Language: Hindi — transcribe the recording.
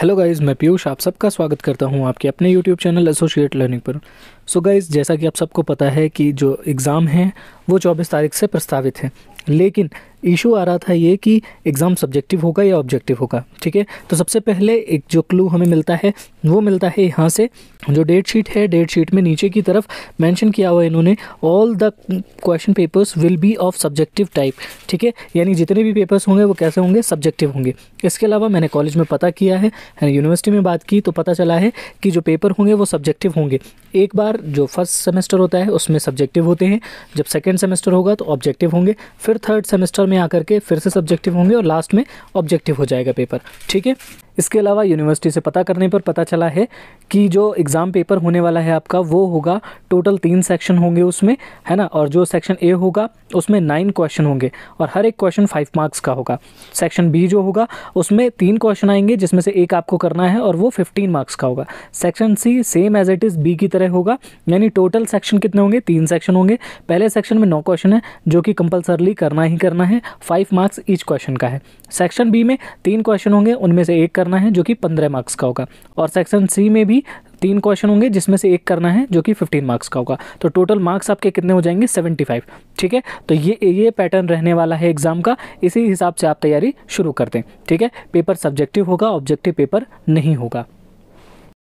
हेलो गाइज़ मैं पीयूष आप सबका स्वागत करता हूं आपके अपने यूट्यूब चैनल एसोशिएट लर्निंग पर सो so गाइज़ जैसा कि आप सबको पता है कि जो एग्ज़ाम हैं वो चौबीस तारीख से प्रस्तावित है लेकिन इशू आ रहा था ये कि एग्ज़ाम सब्जेक्टिव होगा या ऑब्जेक्टिव होगा ठीक है तो सबसे पहले एक जो क्लू हमें मिलता है वो मिलता है यहाँ से जो डेट शीट है डेट शीट में नीचे की तरफ मेंशन किया हुआ है इन्होंने all the question papers will be of subjective type ठीक है यानी जितने भी पेपर्स होंगे वो कैसे होंगे सब्जेक्टिव होंगे इसके अलावा मैंने कॉलेज में पता किया है यूनिवर्सिटी में बात की तो पता चला है कि जो पेपर होंगे वो सब्जेक्टिव होंगे एक बार जो फर्स्ट सेमेस्टर होता है उसमें सब्जेक्टिव होते हैं जब सेकेंड सेकेंड सेमेस्टर होगा तो ऑब्जेक्टिव होंगे फिर थर्ड सेमेस्टर में आकर के फिर से सब्जेक्टिव होंगे और लास्ट में ऑब्जेक्टिव हो जाएगा पेपर ठीक है इसके अलावा यूनिवर्सिटी से पता करने पर पता चला है कि जो एग्ज़ाम पेपर होने वाला है आपका वो होगा टोटल तीन सेक्शन होंगे उसमें है ना और जो सेक्शन ए होगा उसमें नाइन क्वेश्चन होंगे और हर एक क्वेश्चन फाइव मार्क्स का होगा सेक्शन बी जो होगा उसमें तीन क्वेश्चन आएंगे जिसमें से एक आपको करना है और वो फिफ्टीन मार्क्स का होगा section C same as it is B की तरह होगा यानी टोटल सेक्शन कितने होंगे तीन सेक्शन होंगे पहले सेक्शन में नौ क्वेश्चन है जो कि कंपलसरली करना ही करना है फाइव मार्क्स ईच क्वेश्चन का है सेक्शन बी में तीन क्वेश्चन होंगे उनमें से एक करना है जो कि पंद्रह मार्क्स का होगा और सेक्शन सी में भी तीन क्वेश्चन होंगे जिसमें से एक करना है जो कि 15 मार्क्स का होगा तो टोटल मार्क्स आपके कितने हो जाएंगे 75 ठीक है तो ये ये पैटर्न रहने वाला है एग्ज़ाम का इसी हिसाब से आप तैयारी शुरू कर दें ठीक है पेपर सब्जेक्टिव होगा ऑब्जेक्टिव पेपर नहीं होगा